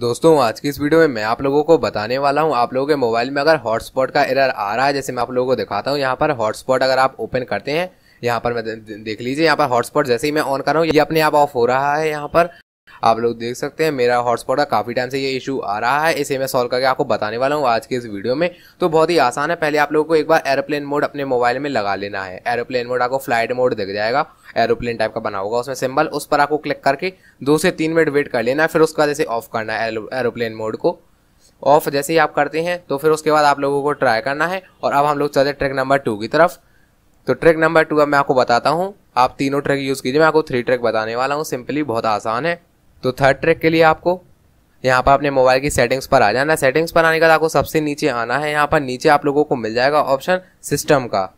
दोस्तों आज की इस वीडियो में मैं आप लोगों को बताने वाला हूं आप लोगों के मोबाइल में अगर हॉटस्पॉट का एरर आ रहा है जैसे मैं आप लोगों को दिखाता हूं यहां पर हॉटस्पॉट अगर आप ओपन करते हैं यहाँ पर मैं देख लीजिए यहाँ पर हॉटस्पॉट जैसे ही मैं ऑन कर रहा हूँ ये अपने आप ऑफ हो रहा है यहाँ पर आप लोग देख सकते हैं मेरा हॉटस्पॉट का काफ़ी टाइम से ये इशू आ रहा है इसे मैं सॉल्व करके आपको बताने वाला हूँ आज के इस वीडियो में तो बहुत ही आसान है पहले आप लोगों को एक बार एरोप्लेन मोड अपने मोबाइल में लगा लेना है एरोप्लेन मोड आपको फ्लाइट मोड दिख जाएगा एरोप्लेन टाइप का बना होगा उसमें सिंबल उस पर आपको क्लिक करके दो से तीन मिनट वेट कर लेना है फिर उसका जैसे ऑफ करना है एरोप्लेन मोड को ऑफ जैसे ही आप करते हैं तो फिर उसके बाद आप लोगों को ट्राई करना है और अब हम लोग चलते ट्रैक नंबर टू की तरफ तो ट्रैक नंबर टू अब मैं आपको बताता हूँ आप तीनों ट्रैक यूज़ कीजिए मैं आपको थ्री ट्रैक बताने वाला हूँ सिंपली बहुत आसान है तो थर्ड ट्रैक के लिए आपको यहाँ पर अपने मोबाइल की सेटिंग्स पर आ जाना सेटिंग्स पर आने के बाद आपको सबसे नीचे आना है यहाँ पर नीचे आप लोगों को मिल जाएगा ऑप्शन सिस्टम का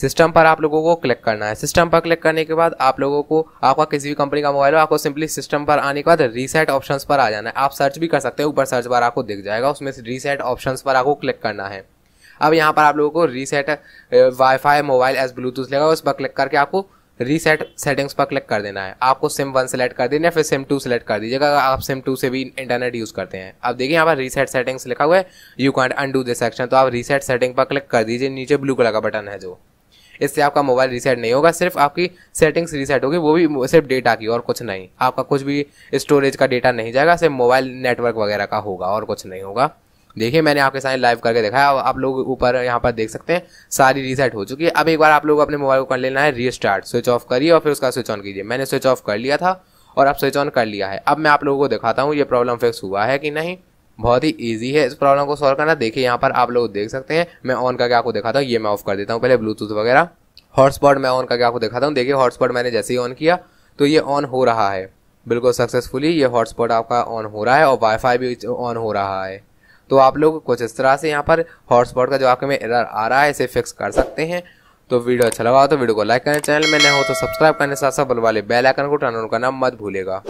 सिस्टम पर आप लोगों को क्लिक करना है सिस्टम पर क्लिक करने के बाद आप लोगों को आपका किसी भी कंपनी का मोबाइल हो आपको सिंपली सिस्टम पर आने के बाद रीसेट ऑप्शंस पर आ जाना है आप सर्च भी कर सकते हैं ऊपर सर्च बार आपको दिख जाएगा उसमें रीसेट ऑप्शंस पर आपको क्लिक करना है अब यहाँ पर आप लोगों को रीसेट वाईफाई मोबाइल एस ब्लूटूथ लेगा उस पर क्लिक करके आपको रीसेट सेटिंग्स पर क्लिक कर देना है आपको सिम वन सेलेक्ट कर देना है फिर सिम टू सेलेक्ट कर दीजिएगा अगर आप सिम टू से भी इंटरनेट यूज़ करते हैं अब देखिए यहाँ पर रीसेट सेटिंग्स लिखा हुआ है you can't undo this section तो आप रीसेट सेटिंग पर क्लिक कर दीजिए नीचे ब्लू कलर का बटन है जो इससे आपका मोबाइल रीसेट नहीं होगा सिर्फ आपकी सेटिंग्स रीसेट होगी वो भी सिर्फ डेटा की और कुछ नहीं आपका कुछ भी स्टोरेज का डेटा नहीं जाएगा सिर्फ मोबाइल नेटवर्क वगैरह का होगा और कुछ नहीं होगा देखिए मैंने आपके सामने लाइव करके देखा है आप लोग ऊपर यहाँ पर देख सकते हैं सारी रीसेट हो चुकी है अब एक बार आप लोग अपने मोबाइल को कर लेना है रीस्टार्ट स्विच ऑफ करिए और फिर उसका स्विच ऑन कीजिए मैंने स्विच ऑफ कर लिया था और अब स्विच ऑन कर लिया है अब मैं आप लोगों को दिखाता हूँ ये प्रॉब्लम फिक्स हुआ है कि नहीं बहुत ही ईजी है इस प्रॉब्लम को सॉल्व करना देखिए यहाँ पर आप लोग देख सकते हैं मैं ऑन करके आपको दिखाता हूँ ये मैं ऑफ कर देता हूँ पहले ब्लूटूथ वगैरह हॉटस्पॉट मैं ऑन करके आपको दिखाता हूँ देखिए हॉटस्पॉट मैंने जैसे ही ऑन किया तो ये ऑन हो रहा है बिल्कुल सक्सेसफुली ये हॉटस्पॉट आपका ऑन हो रहा है और वाईफाई भी ऑन हो रहा है तो आप लोग कुछ इस तरह से यहाँ पर हॉटस्पॉट का जो आपके में एरर आ रहा है इसे फिक्स कर सकते हैं तो वीडियो अच्छा लगा तो वीडियो को लाइक करें चैनल में नए हो तो सब्सक्राइब करने साथ साथ बल वाले बेल आइकन को टर्न ऑन करना मत भूलेगा